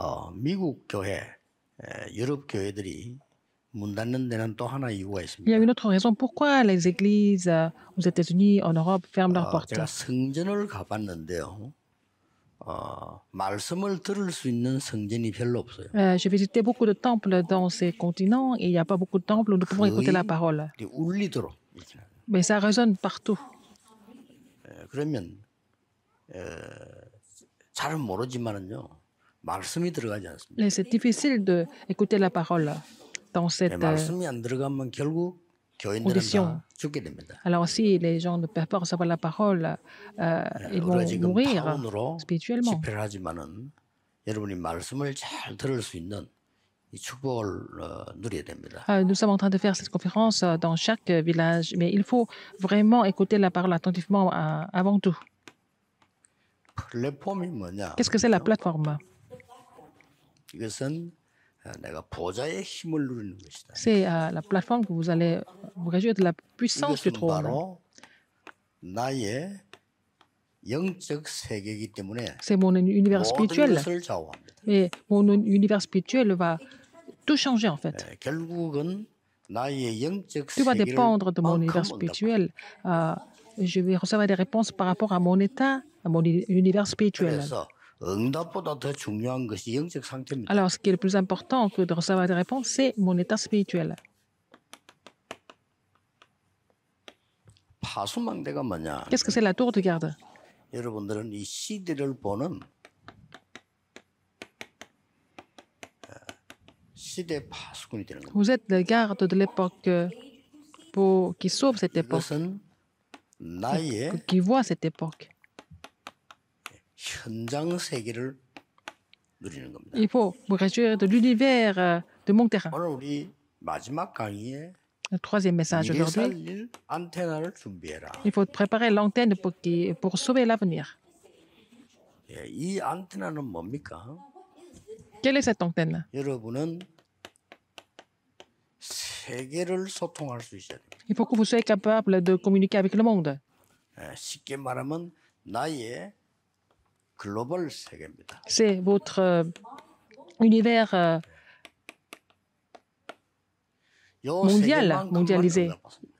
어, 미국 교회, 유럽 교회들이 문 닫는 데는 또 하나 이유가 있습니다. Il y a une autre raison pourquoi les églises aux États-Unis, en Europe ferment leurs portes. 제가 성전을 가봤는데요. 어, 말씀을 들을 수 있는 성전이 별로 없어요. Euh, j'ai visité beaucoup de temples dans ces continents et il n'y a pas beaucoup de temples où nous pouvons écouter la parole. 울리도록. Mais ça résonne partout. 그러면 에, 잘 모르지만은요. c'est difficile d'écouter la parole dans cette euh, condition. Alors si les gens ne peuvent pas recevoir la parole, euh, ils vont mourir spirituellement. Euh, nous sommes en train de faire cette conférence euh, dans chaque village, mais il faut vraiment écouter la parole attentivement avant tout. Qu'est-ce que c'est la plateforme c'est la plateforme que vous allez vous réjouir de la puissance du trône. C'est mon univers spirituel. Et mon univers spirituel va tout changer en fait. Tout va dépendre de mon univers spirituel. Ah, je vais recevoir des réponses par rapport à mon état, à mon univers spirituel. Alors, ce qui est le plus important que de recevoir des réponses, c'est mon état spirituel. Qu'est-ce que c'est la tour de garde Vous êtes le garde de l'époque euh, pour... qui sauve cette époque, qui voit cette époque. Il faut vous réjouir de l'univers euh, de mon terrain. Le troisième message aujourd'hui, il faut préparer l'antenne pour, qui, pour sauver l'avenir. Quelle est cette antenne Il faut que vous soyez capable de communiquer avec le monde. C'est votre euh, univers euh, mondial, mondialisé.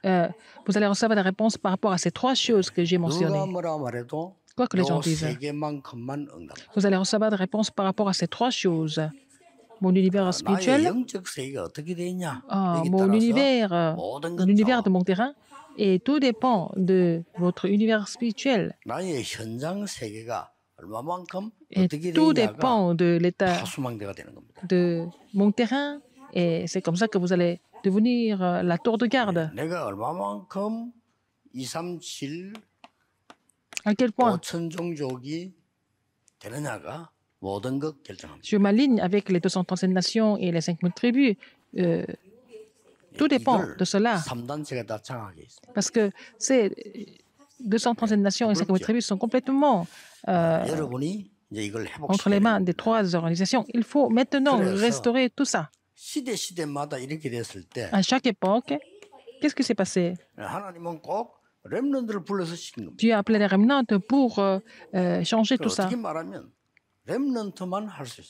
Euh, vous allez recevoir des réponses par rapport à ces trois choses que j'ai mentionnées. Quoi que les gens disent, vous allez recevoir des réponses par rapport à ces trois choses. Mon univers spirituel, mon univers, l'univers de mon terrain, et tout dépend de votre univers spirituel. Et tout dépend de l'état de mon terrain. Et c'est comme ça que vous allez devenir euh, la tour de garde. À quel point sur ma ligne avec les 237 nations et les 5000 tribus, euh, tout dépend de cela. Parce que ces 237 nations et 5000 tribus sont complètement euh, entre les mains des trois organisations. Il faut maintenant restaurer tout ça. À chaque époque, qu'est-ce qui s'est passé Dieu a appelé les remnants pour euh, euh, changer tout ça.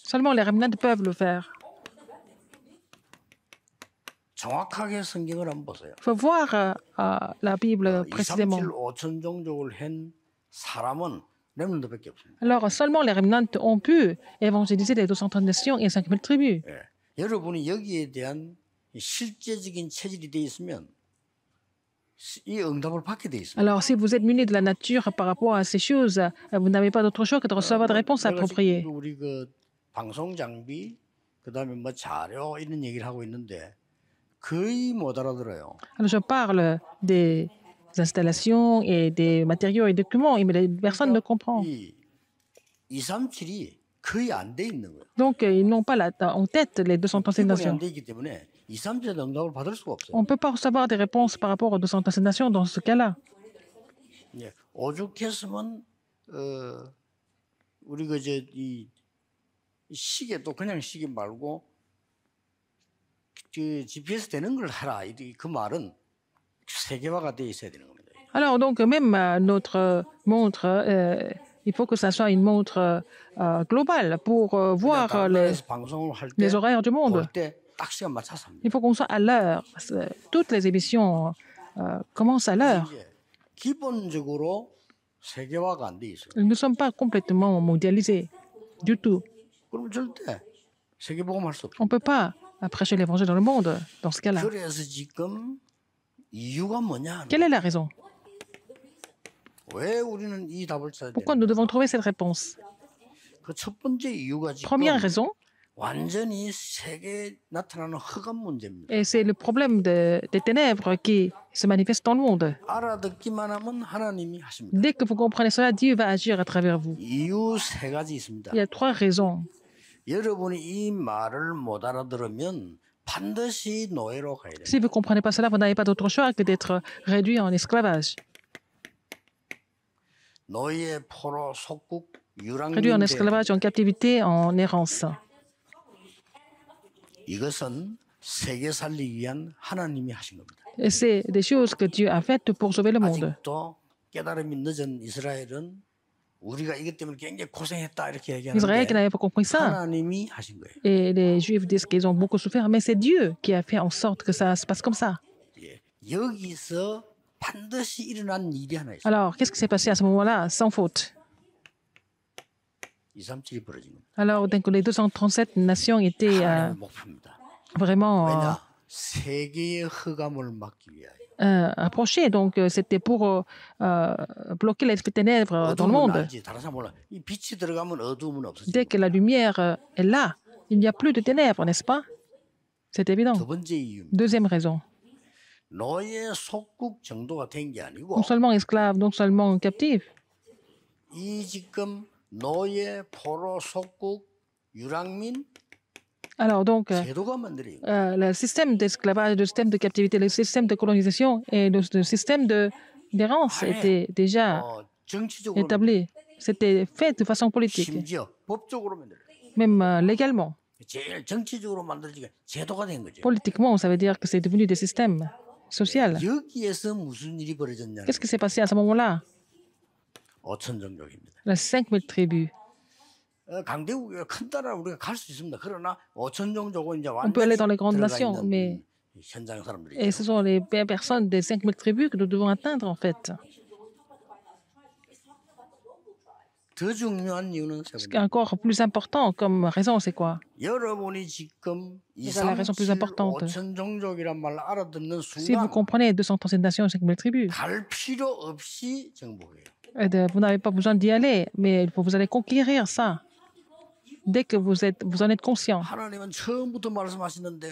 Seulement les remnants peuvent le faire. Il faut voir la Bible précisément. Alors seulement les remnants ont pu évangéliser les 230 nations et 5000 tribus. alors, si vous êtes muni de la nature par rapport à ces choses, euh, vous n'avez pas d'autre choix que de recevoir des réponses appropriées. Alors, je parle des installations et des matériaux et documents, mais personne ne comprend. Donc, euh, ils n'ont pas la, en tête les 200 nations. On ne peut pas recevoir des réponses par rapport aux 200 nations dans ce cas-là. Alors, donc, même euh, notre euh, montre, euh, il faut que ça soit une montre globale pour voir les, les, horaires du monde. Il faut qu'on soit à l'heure. Toutes les émissions commencent à l'heure. Nous ne sommes pas complètement mondialisés du tout. On ne peut pas prêcher l'évangile dans le monde dans ce cas-là. Quelle est la raison Pourquoi nous devons trouver cette réponse Première raison, et c'est le problème des ténèbres qui se manifeste dans le monde. Dès que vous comprenez cela, Dieu va agir à travers vous. Il y a trois raisons. Si vous ne comprenez pas cela, vous n'avez pas d'autre choix que d'être réduit en esclavage. Réduit en esclavage, en captivité, en errance. Et c'est des choses que Dieu a faites pour sauver le monde. Israël n'avait pas compris ça. Et les Juifs disent qu'ils ont beaucoup souffert, mais c'est Dieu qui a fait en sorte que ça se passe comme ça. Alors, qu'est-ce qui s'est passé à ce moment-là, sans faute Alors, les 237 nations étaient euh, vraiment... Euh, approché. Donc, euh, c'était pour euh, bloquer les ténèbres dans le monde. Dès que la lumière est là, il n'y a plus de ténèbres, n'est-ce pas C'est évident. Deuxième raison. Oh. Non seulement esclave, non seulement captif. Alors donc, euh, euh, le système d'esclavage, le système de captivité, le système de colonisation et le, système d'errance ah, étaient déjà oh, établis. C'était fait de façon politique, même euh, légalement. Politiquement, ça veut dire que c'est devenu des systèmes sociaux. Qu'est-ce qui s'est passé à ce moment-là Les 5000 tribus on peut aller dans les grandes nations, mais et ce sont les personnes des 5000 tribus que nous devons atteindre en fait. Ce qui est encore plus important comme raison, c'est quoi C'est la raison plus importante. Si vous comprenez 237 nations, 5000 tribus, eh vous n'avez pas besoin d'y aller, mais vous allez conquérir ça dès que vous, êtes, vous en êtes conscient.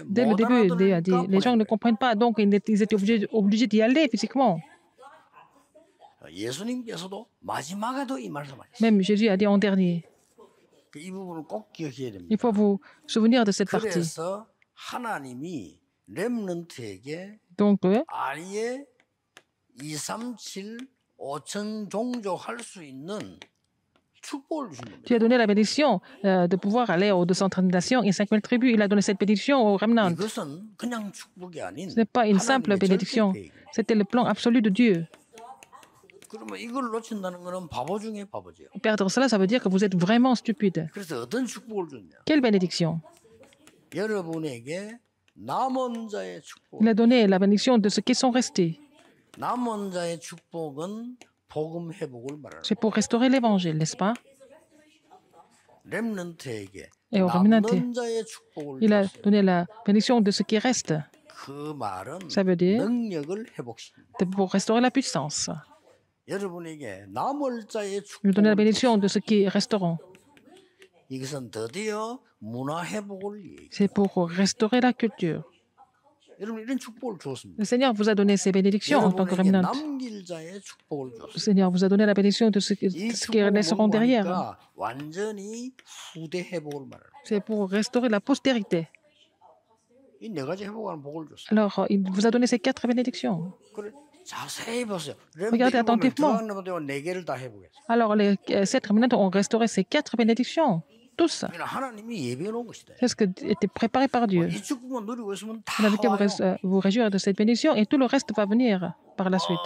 Dès le début, les gens ne comprennent pas, donc ils étaient obligés, d'y aller physiquement. Même Jésus a dit en dernier. Il faut vous souvenir de cette partie. Donc, euh, tu as donné la bénédiction euh, de pouvoir aller aux 230 nations et 5000 tribus. Il a donné cette bénédiction aux remnants. Ce n'est pas une simple bénédiction. C'était le plan absolu de Dieu. Perdre cela, ça veut dire que vous êtes vraiment stupide. Quelle bénédiction Il a donné la bénédiction de ceux qui sont restés. C'est pour restaurer l'évangile, n'est-ce pas Et au il a donné la bénédiction de ce qui reste. Ça veut dire pour restaurer la puissance. Il a donné la bénédiction de ce qui resteront. C'est pour restaurer la culture. Le Seigneur vous a donné ces bénédictions en tant que remnant. Le Seigneur vous a donné la bénédiction de ce qui renaîtront derrière. C'est pour restaurer la postérité. Alors, il vous a donné ces quatre bénédictions. Regardez attentivement. Alors, les euh, sept remnants ont restauré ces quatre bénédictions tous. C'est ce qui était préparé par Dieu. Vous n'avez qu'à vous, réjouir de cette bénédiction et tout le reste va venir par la suite.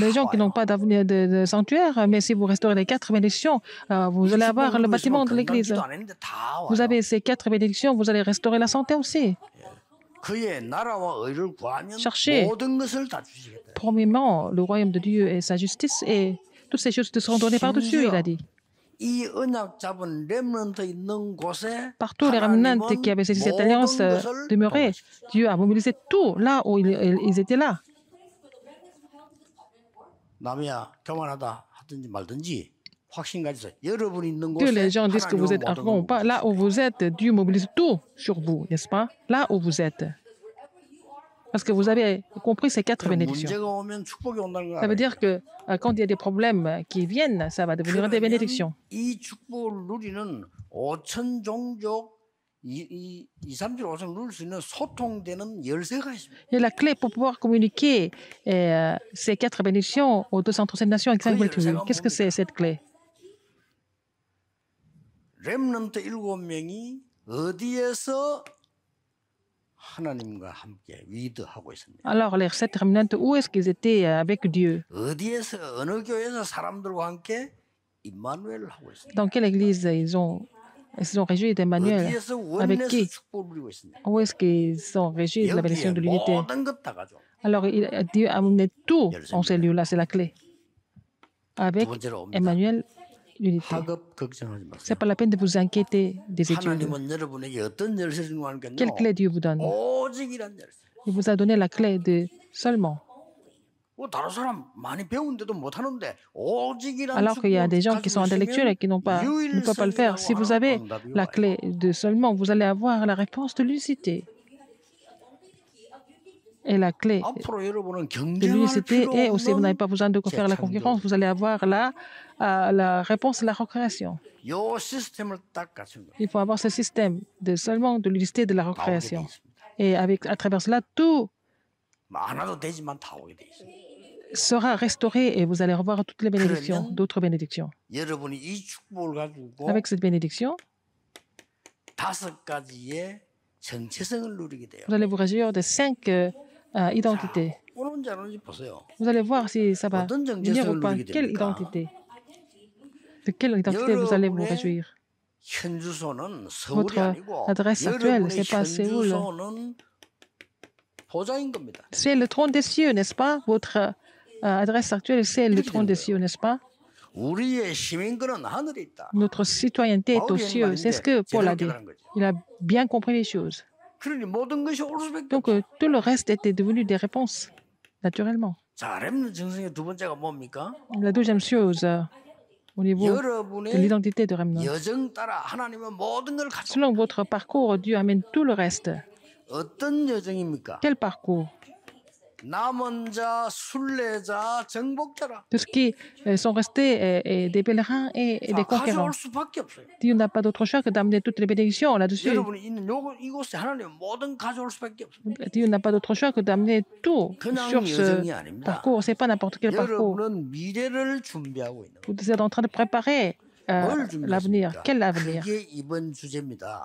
Les gens qui n'ont pas d'avenir de, de, sanctuaire, mais si vous restaurez les quatre bénédictions, euh, vous allez avoir le bâtiment de l'Église. Vous avez ces quatre bénédictions, vous allez restaurer la santé aussi. Cherchez premièrement le royaume de Dieu et sa justice et toutes ces choses te seront données par-dessus, il a dit. Partout, les remnants qui avaient saisi cette alliance euh, demeuraient. Dieu a mobilisé tout là où ils, étaient là. Que les gens disent que vous êtes arrogant pas, là où vous êtes, Dieu mobilise tout sur vous, n'est-ce pas Là où vous êtes. Parce que vous avez compris ces quatre bénédictions. Ça veut dire que euh, quand il y a des problèmes euh, qui viennent, ça va devenir des bénédictions. Et la clé pour pouvoir communiquer euh, ces quatre bénédictions aux 237 nations qu'est-ce que c'est cette clé alors les sept terminantes, où est-ce qu'ils étaient euh, avec Dieu Dans quelle église ils ont ils sont réjouis d'Emmanuel. Avec qui Où est-ce qu'ils sont réjouis de la bénédiction de l'unité Alors Dieu a amené tout en ce lieu là c'est la clé. Avec Emmanuel l'unité. Ce n'est pas la peine de vous inquiéter des études. Quelle clé Dieu vous donne Il vous a donné la clé de seulement. Alors qu'il y a des gens qui sont intellectuels et qui n'ont pas, ne peuvent pas le faire. Si vous avez la clé de seulement, vous allez avoir la réponse de l'unité est la clé de l'unicité. Et aussi, eh, vous n'avez pas besoin de faire la concurrence. Vous allez avoir la, euh, la réponse à la recréation. Il faut avoir ce système de seulement de l'unicité de la bah, recréation. Et avec, à travers cela, tout bah, sera restauré et vous allez revoir toutes les bénédictions, d'autres bénédictions. Avec cette bénédiction, vous allez vous réjouir des cinq euh, ah, identité. Vous allez voir si ça va venir ou pas. Quelle identité De quelle identité vous allez vous réjouir Votre adresse actuelle, ce n'est pas Séoul. C'est le trône des cieux, n'est-ce pas Votre euh, adresse actuelle, c'est le trône des cieux, n'est-ce pas Notre citoyenneté est aux cieux. C'est ce que Paul a dit. Il a bien compris les choses. Donc euh, tout le reste était devenu des réponses, naturellement. La deuxième chose, euh, au niveau de l'identité de Remnant. selon votre parcours, Dieu amène tout le reste. Quel parcours tout ce qui sont restés euh, des pèlerins et des conquérants. Dieu n'a pas d'autre choix que d'amener toutes les bénédictions là-dessus. Dieu n'a pas d'autre choix que d'amener tout sur ce parcours. Ce n'est pas n'importe quel parcours. Vous êtes en train de préparer euh, l'avenir. Quel avenir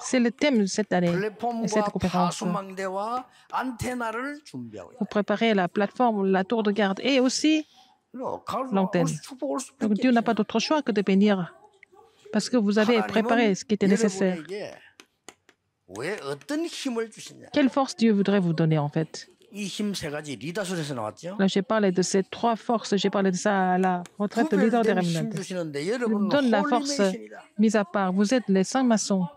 C'est le thème de cette année, de cette conférence. Vous préparez la plateforme, la tour de garde et aussi l'antenne. Dieu n'a pas d'autre choix que de bénir parce que vous avez préparé ce qui était nécessaire. Quelle force Dieu voudrait vous donner en fait Là, j'ai parlé de ces trois forces, j'ai parlé de ça à la retraite de leader des Remnants. Donne la force, mise à part. Vous êtes les saints maçons.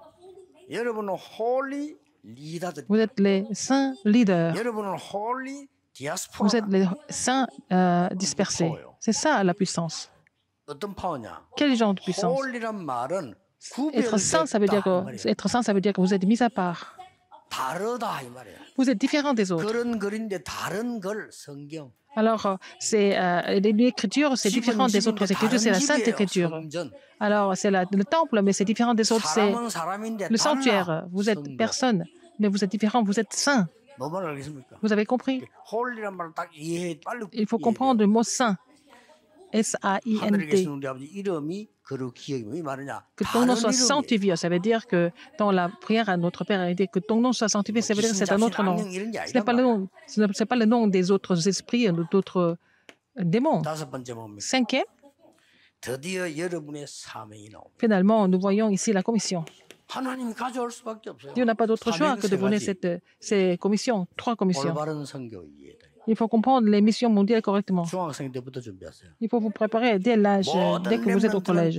Vous êtes les saints leaders. Vous êtes les saints euh, dispersés. C'est ça la puissance. Quel genre de puissance Être ça veut dire être saint, ça veut dire que vous êtes mis à part. Vous êtes différent des autres. Alors, c'est euh, l'écriture, c'est différent des autres écritures, c'est la sainte écriture. Alors, c'est le temple, mais c'est différent des autres, c'est le sanctuaire. Vous êtes personne, mais vous êtes différent, vous êtes saint. Vous avez compris Il faut comprendre le mot saint. S-A-I-N-T. Que ton nom soit sanctifié, ça veut dire que dans la prière à notre Père, que ton nom soit sanctifié, ça veut dire que c'est un autre nom. Ce n'est pas le nom, pas des autres esprits, d'autres euh, démons. Cinquième, finalement, nous voyons ici la commission. Dieu n'a pas d'autre choix que de donner cette, ces commissions, trois commissions il faut comprendre les missions mondiales correctement. Il faut vous préparer dès l'âge, euh, dès que vous êtes au collège.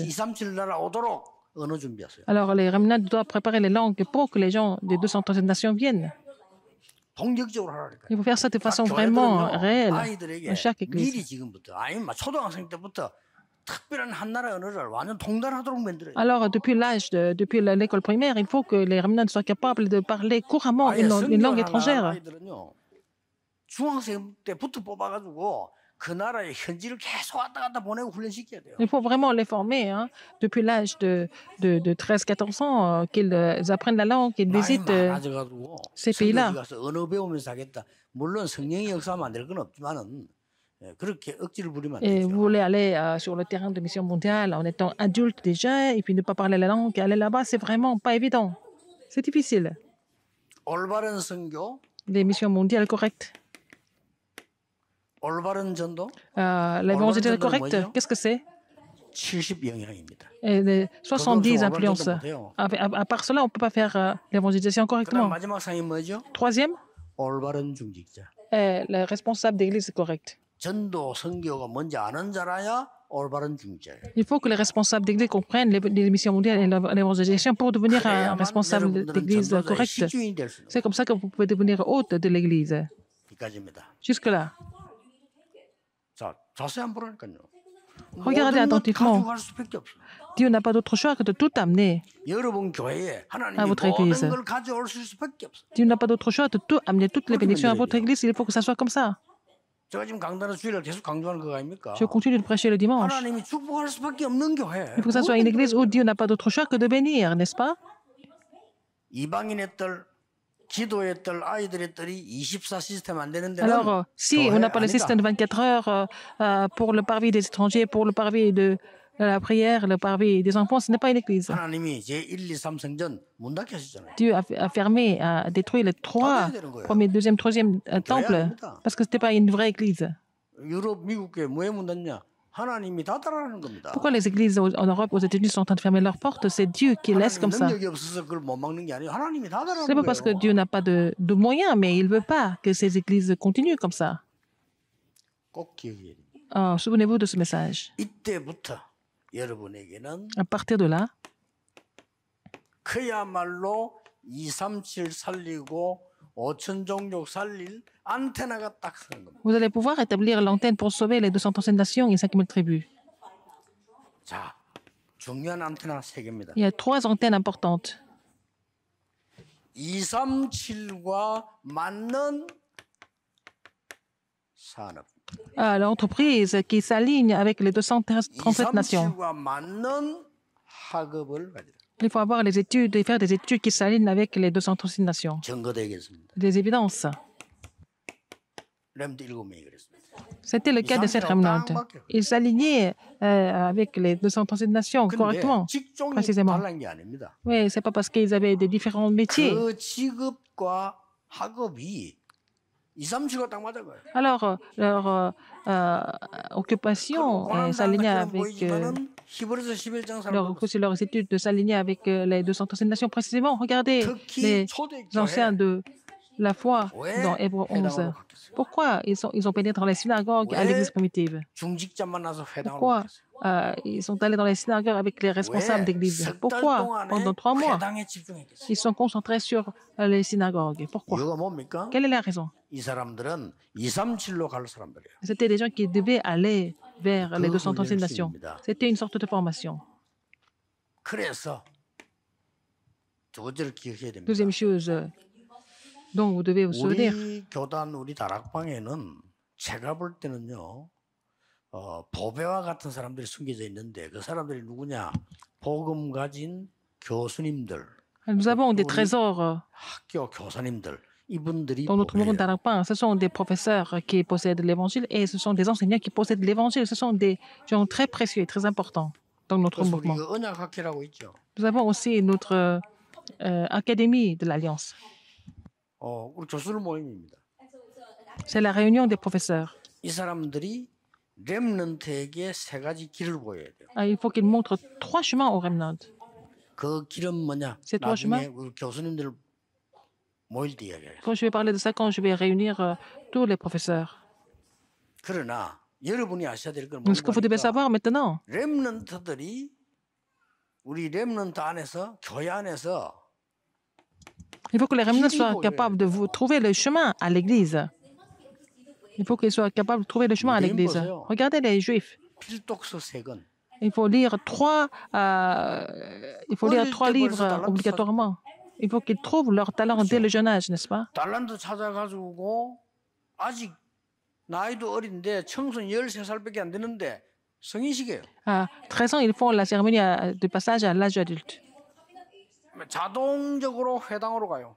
Alors, les remnants doivent préparer les langues pour que les gens des 237 nations viennent. Il faut faire ça de façon vraiment réelle chaque église. Alors, depuis l'âge, depuis l'école primaire, il faut que les remnants soient capables de parler couramment une langue étrangère. Il faut vraiment les former hein. depuis l'âge de, de, 13-14 ans euh, qu'ils euh, apprennent la langue, qu'ils visitent euh, ces pays-là. Et vous voulez aller sur le terrain de mission mondiale en étant adulte déjà et puis ne pas parler la langue, aller là-bas, c'est vraiment pas évident. C'est difficile. Les missions mondiales correctes. Euh, l'évangile qu'est-ce que c'est 70 influences. À, part cela, on ne peut pas faire euh, l'évangélisation correctement. Troisième, le responsable d'église correct. Il faut que les responsables d'église comprennent les, les, missions mondiales et l'évangélisation pour devenir un euh, responsable d'église correct. C'est comme ça que vous pouvez devenir hôte de l'église. Jusque-là. Regardez attentivement. Dieu n'a pas d'autre choix que de tout amener à votre Église. Dieu n'a pas d'autre choix que de tout amener toutes les bénédictions à votre Église. Il faut que ça soit comme ça. Je continue de prêcher le dimanche. Il faut que ça soit une Église où Dieu n'a pas d'autre choix que de bénir, n'est-ce pas alors, euh, si on n'a pas le système de 24 heures euh, euh, pour le parvis des étrangers, pour le parvis de la prière, le parvis des enfants, ce n'est pas une église. Dieu a fermé, a détruit les trois, premier, deuxième, troisième temple, parce que ce n'était pas une vraie église. Pourquoi les églises en Europe, aux États-Unis sont en train de fermer leurs portes C'est Dieu qui laisse comme ça. C'est pas parce que Dieu n'a pas de, moyens, mais il ne veut pas que ces églises continuent comme ça. Ah, souvenez-vous de ce message. À partir de là, vous allez pouvoir établir l'antenne pour sauver les 237 nations et 5000 tribus. Il y a trois antennes importantes. 237과 l'entreprise qui s'aligne avec les 237 nations il faut avoir les études et faire des études qui s'alignent avec les 236 nations. Des évidences. C'était le cas de cette remnante. Ils s'alignaient euh, avec les 236 nations correctement, précisément. Oui, ce n'est pas parce qu'ils avaient des différents métiers. Alors, leur euh, euh, occupation euh, euh s'alignait avec leur, étude de s'aligner avec les 237 nations précisément. Regardez les anciens de la foi dans Hébreu 11. Pourquoi ils, sont, ils ont pénétré dans les synagogues à l'église primitive Pourquoi euh, ils sont allés dans les synagogues avec les responsables d'église. Pourquoi pendant trois mois ils sont concentrés sur euh, les synagogues Pourquoi hein? Quelle est la raison C'était des gens qui devaient aller vers les 236 nations. C'était une sorte de formation. Deuxième chose euh, dont vous devez vous souvenir. Nous avons des trésors dans notre monde ce sont des professeurs qui possèdent l'évangile et ce sont des enseignants qui possèdent l'évangile. Ce sont des gens très précieux et très importants dans notre mouvement. Nous avons aussi notre euh, académie de l'Alliance. C'est la réunion des professeurs. Il faut qu'il montre trois chemins aux remnants. Ces trois chemins, quand je vais parler de ça, quand je vais réunir euh, tous les professeurs. ce que vous devez savoir maintenant, il faut que les remnants soient capables de vous trouver le chemin à l'Église. Il faut qu'ils soient capables de trouver le chemin avec des Regardez les Juifs. Il faut lire trois, euh, il faut lire trois livres obligatoirement. Il faut qu'ils trouvent leur talent dès le jeune âge, n'est-ce pas À 13 ah, ans, ils font la cérémonie de passage à l'âge adulte.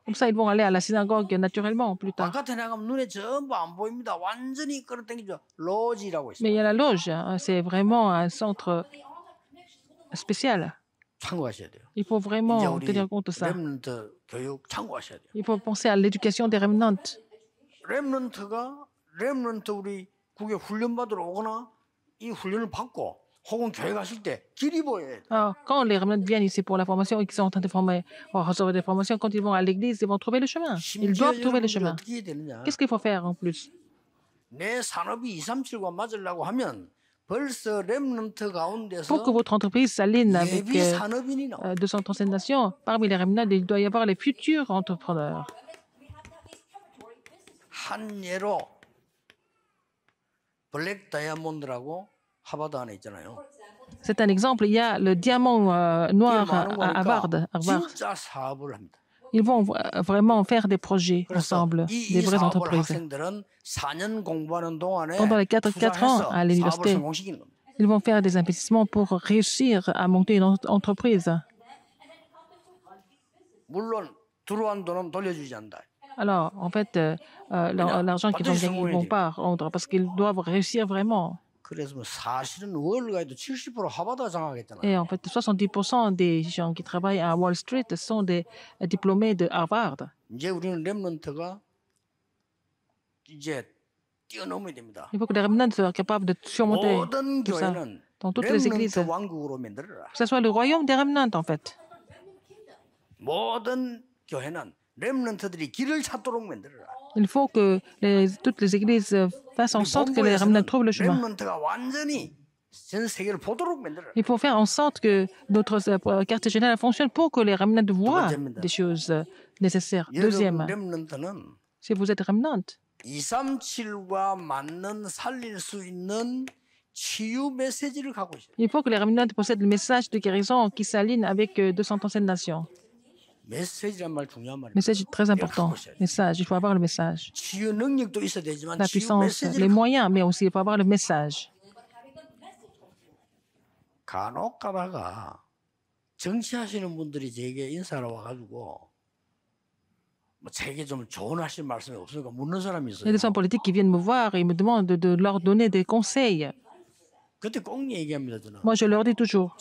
Comme ça, ils vont aller à la synagogue naturellement plus tard. Mais il y a la loge, hein. ah, c'est vraiment un centre spécial. Il faut vraiment tenir compte de ça. Il faut penser à l'éducation des remnants quand les remèdes viennent ici pour la formation et qu'ils sont en train de former, recevoir des formations, quand ils vont à l'église, ils vont trouver le chemin. Ils doivent trouver le chemin. Qu'est-ce qu'il faut faire en plus pour que votre entreprise s'aligne avec euh, 237 euh, nations, parmi les remnants, il doit y avoir les futurs entrepreneurs. C'est un exemple. Il y a le diamant euh, noir à Harvard. Ils vont euh, vraiment faire des projets ensemble, des vraies entreprises. Pendant les 4, quatre ans à l'université, ils vont faire des investissements pour réussir à monter une entreprise. Alors, en fait, euh, l'argent qu'ils vont gagner, ils ne vont pas rendre parce qu'ils doivent réussir vraiment. Et en fait, 70% des gens qui travaillent à Wall Street sont des diplômés de Harvard. Il faut que les remnants soient capables de surmonter tout ça dans toutes les églises. Que ce soit le royaume des remnants, en fait. Il faut que toutes les églises euh, fassent en sorte que les remnants trouvent le chemin. Il faut faire en sorte que notre carte euh, générale fonctionne pour que les remnants voient des choses euh, nécessaires. Deuxième, si vous êtes remnant, il faut que les remnants possèdent le message de guérison qui s'aligne avec de nations. Message très important. Message, il faut avoir le message. La puissance, les moyens, mais aussi il faut avoir le message. Il y a des gens politiques qui viennent me voir et me demandent de leur donner des conseils. Moi je leur dis toujours.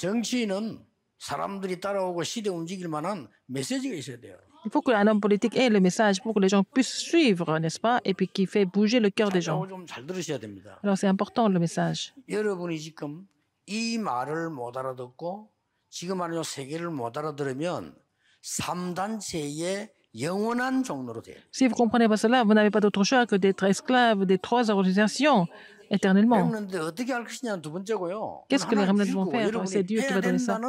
Il faut qu'un homme politique ait le message pour que les gens puissent suivre, n'est-ce pas, et puis qui fait bouger le cœur des gens. Alors c'est important le message. Si vous ne comprenez pas cela, vous n'avez pas d'autre choix que d'être esclave des trois organisations éternellement. Qu'est-ce que les remnants vont faire C'est Dieu qui va donner ça.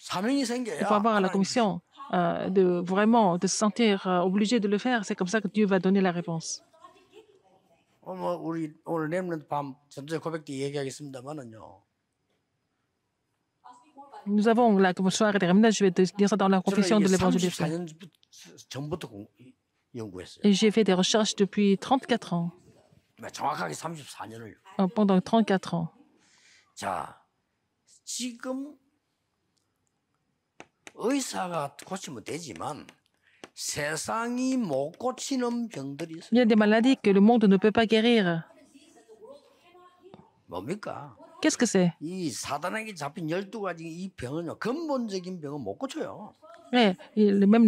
Il faut avoir ah, la ah, commission ah, euh, de vraiment de se sentir euh, obligé de le faire. C'est comme ça que Dieu va donner la réponse. Oh, Nous avons la soirée et terminée. Je vais te dire ça dans la confession de l'évangile. Et j'ai fait des recherches depuis 34 ans. Euh, pendant 34 ans. Il y a des maladies que le monde ne peut pas guérir. Qu'est-ce que c'est? même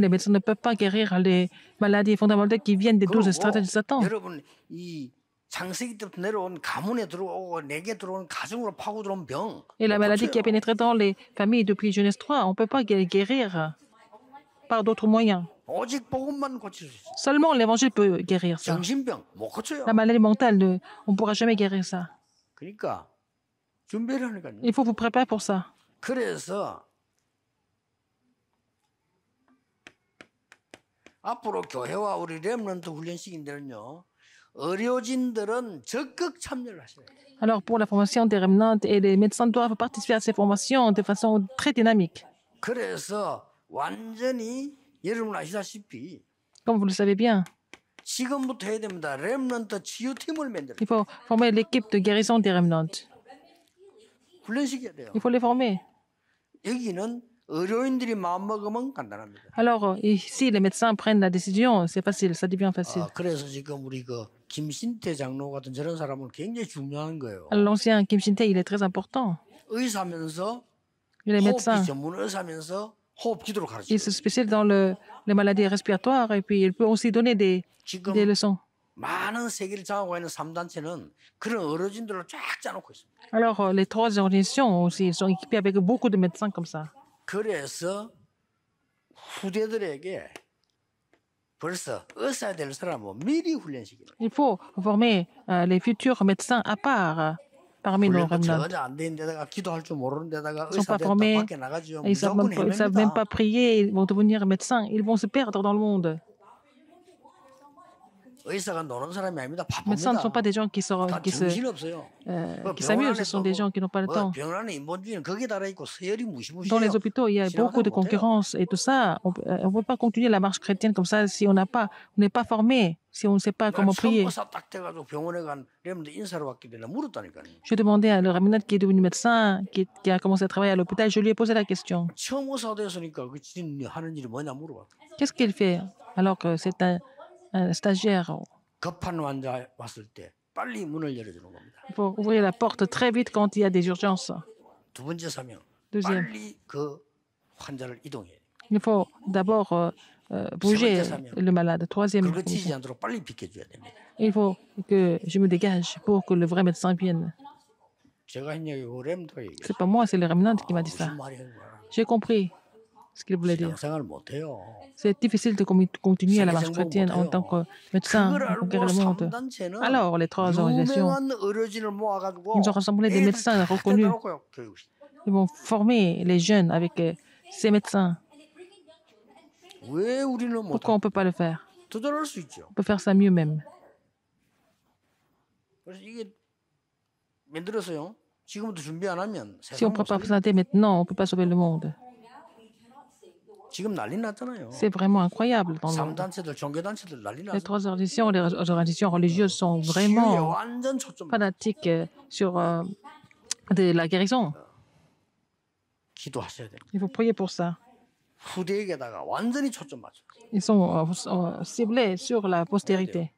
les médecins ne peuvent pas guérir les maladies fondamentales qui viennent des douze stratégies de Satan. Et la maladie qui a pénétré dans les familles depuis Genèse 3, on ne peut pas guérir par d'autres moyens. Seulement l'évangile peut guérir ça. La maladie mentale, on ne pourra jamais guérir ça. Il faut vous préparer pour ça. Alors pour la formation des remnants, et les médecins doivent participer à ces formations de façon très dynamique. Comme vous le savez bien, il faut former l'équipe de guérison des remnants. Il faut les former. Alors, ici, les médecins prennent la décision. C'est facile, ça devient facile. L'ancien Kim Shin-tae, il est très important. Il est médecin. Il se spécialise dans le, les maladies respiratoires et puis il peut aussi donner des, des leçons. Alors, euh, les trois organisations aussi sont équipées avec beaucoup de médecins comme ça. Il faut former euh, les futurs médecins à part euh, parmi nos remnants. Ils ne sont pas formés, ils ne savent, même pas prier, ils vont devenir médecins, ils vont se perdre dans le monde. Les médecins ne sont pas des gens qui, qui s'amusent, ce sont des gens qui n'ont pas le temps. Dans les hôpitaux, il y a beaucoup de concurrence et tout ça. On ne peut pas continuer la marche chrétienne comme ça si on n'est pas, formé si on ne sait pas comment prier. Je demandé à le qui est devenu médecin, qui, a commencé à travailler à l'hôpital, je lui ai posé la question. Qu'est-ce qu'il fait alors que c'est un, stagiaire pour ouvrir la porte très vite quand il y a des urgences. Deuxième, il faut d'abord bouger le malade. Troisième, il faut que je me dégage pour que le vrai médecin vienne. C'est pas moi, c'est le remnant qui m'a dit ça. J'ai compris c'est difficile de continuer à la marche chrétienne en tant que médecin conquérant le monde. Alors, les trois organisations, ils hein, ont rassemblé des médecins reconnus. Ils vont former les jeunes avec euh, ces médecins. Pourquoi on ne peut pas le faire On peut faire ça mieux même. Hein. Si on ne peut pas présenter maintenant, on ne peut pas sauver le monde. C'est vraiment incroyable. Dans le les trois traditions, religieuses sont vraiment fanatiques euh, sur euh, de la guérison. Il faut prier pour ça. Ils sont euh, ciblés sur la postérité.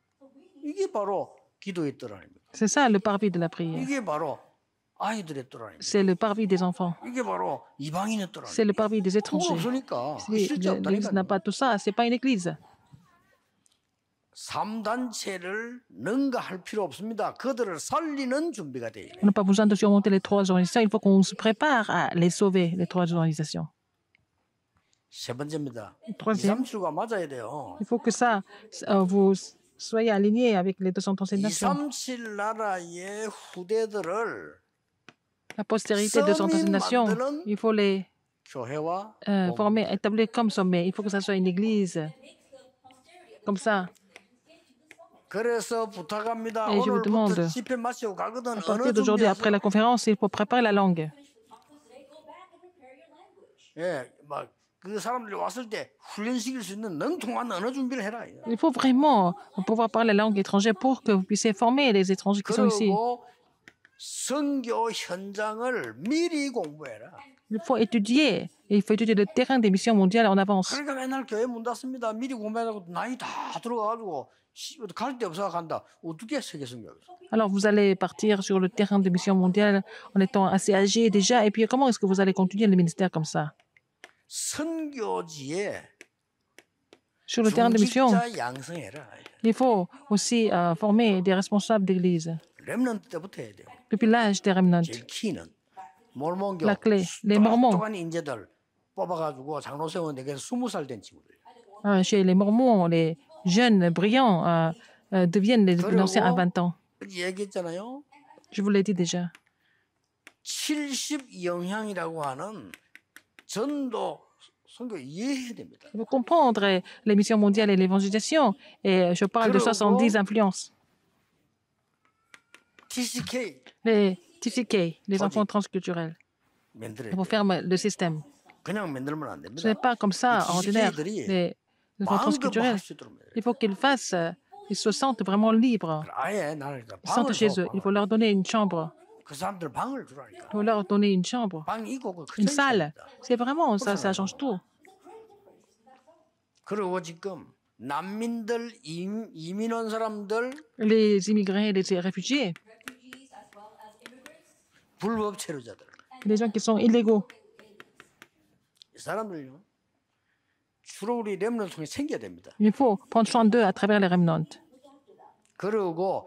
C'est ça le parvis de la prière. C'est le parvis des enfants. C'est le parvis des étrangers. L'église n'a pas tout ça, ce n'est pas une église. On n'a pas besoin de surmonter les trois organisations. Il faut qu'on se prépare à les sauver, les trois organisations. Troisième, il faut que ça, euh, vous soyez aligné avec les 237 nations la postérité de son nation. Il faut les euh, former, établir comme sommet. Il faut que ça soit une église. Comme ça. Et je vous demande, à partir d'aujourd'hui, après la conférence, il faut préparer la langue. Il faut vraiment pouvoir parler la langue étrangère pour que vous puissiez former les étrangers qui sont ici. Il faut étudier. Et il faut étudier le terrain des missions mondiales en avance. Alors vous allez partir sur le terrain des missions mondiales en étant assez âgé déjà. Et puis comment est-ce que vous allez continuer le ministère comme ça Sur le terrain des missions, il faut aussi euh, former des responsables d'église. Le des remnants. La clé, les Mormons. chez les Mormons, les jeunes brillants euh, euh, deviennent les anciens à 20 ans. Je vous l'ai dit déjà. Vous comprenez l'émission mondiale comprendre et l'évangélisation. Et je parle de 70 influences les TCK, les enfants transculturels, pour faire le système. Ce n'est pas comme ça, ordinaire, les enfants transculturels. Il faut qu'ils fassent, euh, ils se sentent vraiment libres. Ah, ils se sentent chez eux. Il faut leur donner une chambre. Il faut leur donner une chambre, une salle. C'est vraiment ça, ça change tout. Les immigrés, les réfugiés, les gens qui sont illégaux, Il faut prendre soin d'eux à travers les remnants. 그리고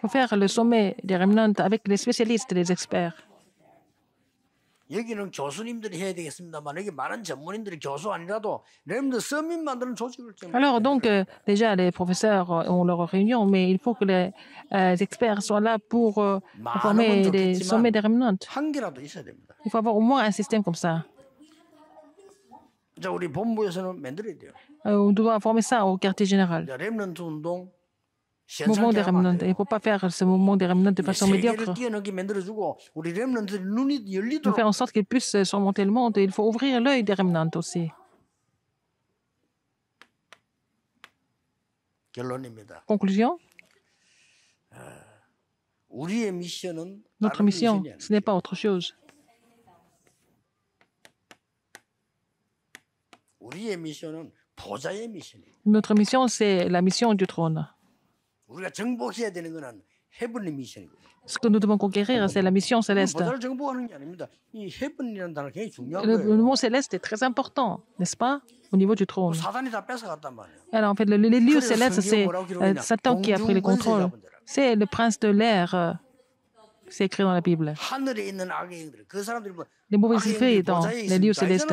Faut faire le sommet des remnants avec les spécialistes, les experts. Alors donc euh, déjà les professeurs ont leur réunion mais il faut que les euh, experts soient là pour euh, former des sommets des Il faut avoir au moins un système comme ça. on doit former ça au quartier général des Il ne faut pas faire ce mouvement des remnants de façon médiocre. Il faut faire en sorte qu'ils puissent surmonter le monde. Il faut ouvrir l'œil des remnants aussi. Conclusion euh, Notre ah, mission, ce n'est pas autre chose. Notre mission, c'est la mission du trône. Ce que nous devons conquérir, c'est la mission céleste. Le, le mot céleste est très important, n'est-ce pas, au niveau du trône. Alors, en fait, les lieux célestes, c'est euh, Satan qui a pris le contrôle. C'est le prince de l'air. Euh, c'est écrit dans la Bible. Les mauvais esprits dans les lieux célestes.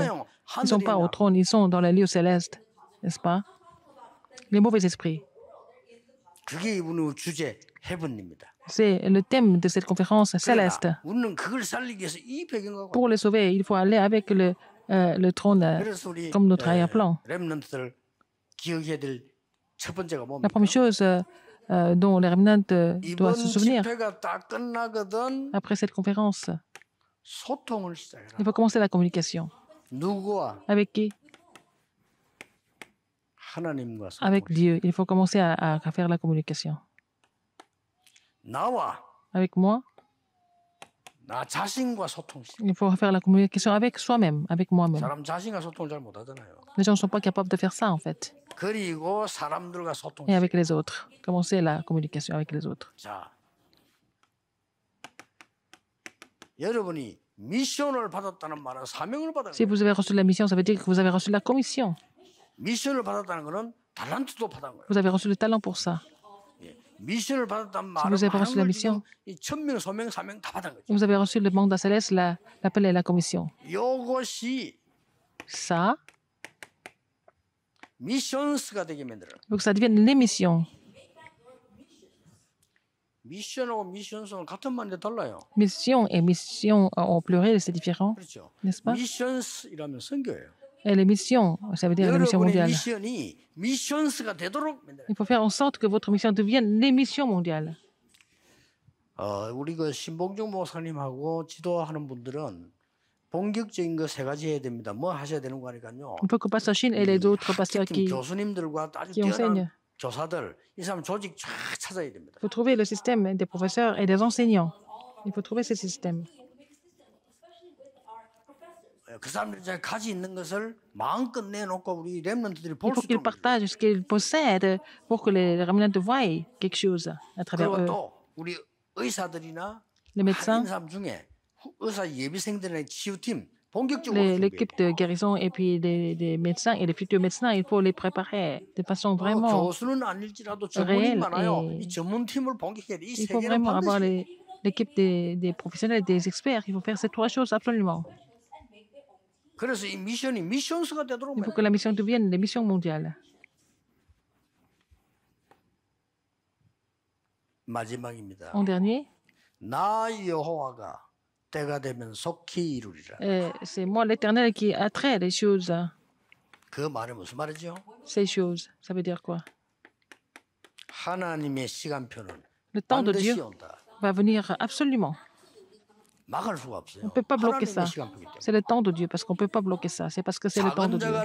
Ils ne sont pas au trône, ils sont dans les lieux célestes, n'est-ce pas? Les mauvais esprits. C'est le thème de cette conférence céleste. Pour les sauver, il faut aller avec le, euh, trône euh, comme notre arrière-plan. La première chose euh, dont les remnants doivent se souvenir après cette conférence, il faut commencer la communication. Avec qui avec Dieu. Il faut commencer à, faire la communication. Avec moi. Il faut faire la communication avec soi-même, avec moi-même. Les gens ne sont pas capables de faire ça, en fait. Et avec les autres. Commencer la communication avec les autres. Si vous avez reçu la mission, ça veut dire que vous avez reçu la commission. Vous avez reçu le talent pour ça. Si vous avez reçu la mission, vous avez reçu le mandat céleste, l'appel et la commission. Ça, donc ça devient les missions. Mission et mission en pluriel, c'est différent, n'est-ce pas et les missions, ça veut dire les missions mondiales. Il faut faire en sorte que votre mission devienne les missions mondiales. On ah, peut que Pastor Chine et les autres pasteurs qui, qui enseignent, il faut trouver le système des professeurs et des enseignants. Il faut trouver ce système. Il faut qu'ils partagent ce qu'ils possèdent pour que les remnants voient quelque chose à travers eux. Les médecins, l'équipe de guérison et puis les, médecins et les futurs médecins, il faut les préparer de façon vraiment réelle. il faut vraiment avoir l'équipe des, professionnels, des experts il faut faire ces trois choses absolument. Il faut que la mission devienne une mission mondiale. En dernier, c'est moi l'Éternel qui attrait les choses. Ces choses, ça veut dire quoi Le temps de Dieu va venir absolument. On ne peut pas bloquer ça. C'est le temps de Dieu parce qu'on ne peut pas bloquer ça. C'est parce que c'est le temps de Dieu. Ah,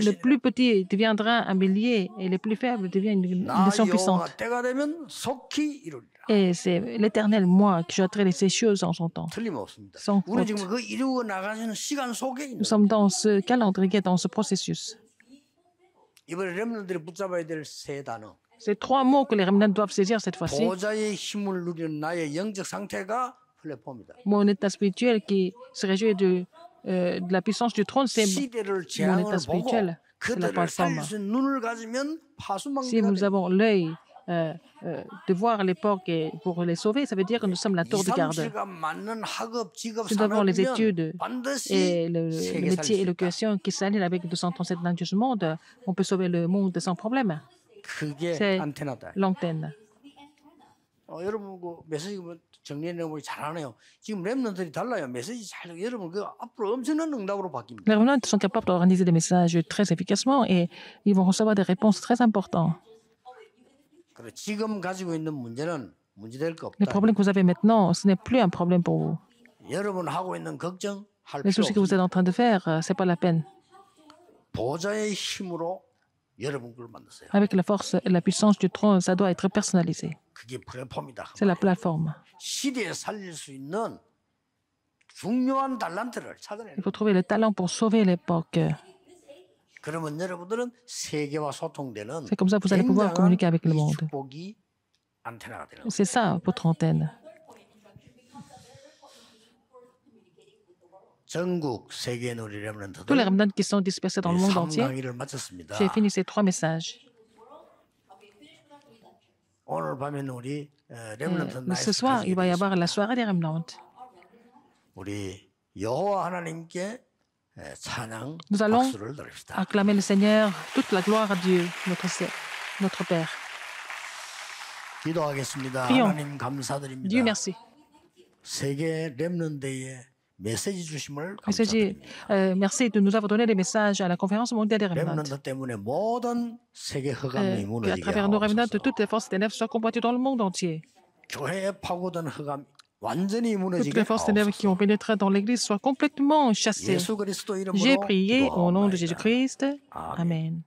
le plus petit deviendra un millier et le plus faible devient une nation puissante. Et c'est l'éternel moi qui j'attraite les choses en son temps. Sans Nous sommes dans ce calendrier, dans ce processus. C'est trois mots que les remnants doivent saisir cette fois-ci. Mon état spirituel qui se réjouit de, euh, de la puissance du trône, c'est mon état spirituel. Si nous avons l'œil euh, euh, de voir les porcs pour les sauver, ça veut dire que nous sommes la tour de garde. Nous avons les études et le, métier et qui s'alignent avec 237 langues du monde. On peut sauver le monde sans problème. C'est l'antenne. Les remnants sont capables d'organiser des messages très efficacement et ils vont recevoir des réponses très importantes. Les problèmes problème que vous avez maintenant, ce n'est plus un problème pour vous. Les que vous êtes en train de faire, euh, c'est pas la peine. Avec la force et la puissance du trône, ça doit être personnalisé. C'est la plateforme. Il faut trouver le talent pour sauver l'époque. C'est comme ça que vous allez pouvoir communiquer avec le monde. C'est ça votre antenne. Tous les remnants qui sont dispersés dans le monde entier, j'ai fini ces trois messages. ce soir, il va y avoir la soirée des Remnants. Nous allons acclamer le Seigneur, toute la gloire à Dieu, notre, notre Père. Dieu merci. Euh, merci de nous avoir donné des messages à la conférence mondiale des Révenants. Et euh, à travers nos Révenants, toutes les forces ténèbres soient combattues dans le monde entier. Toutes les forces ténèbres qui ont pénétré dans l'Église soient complètement chassées. J'ai prié au nom de Jésus-Christ. Amen.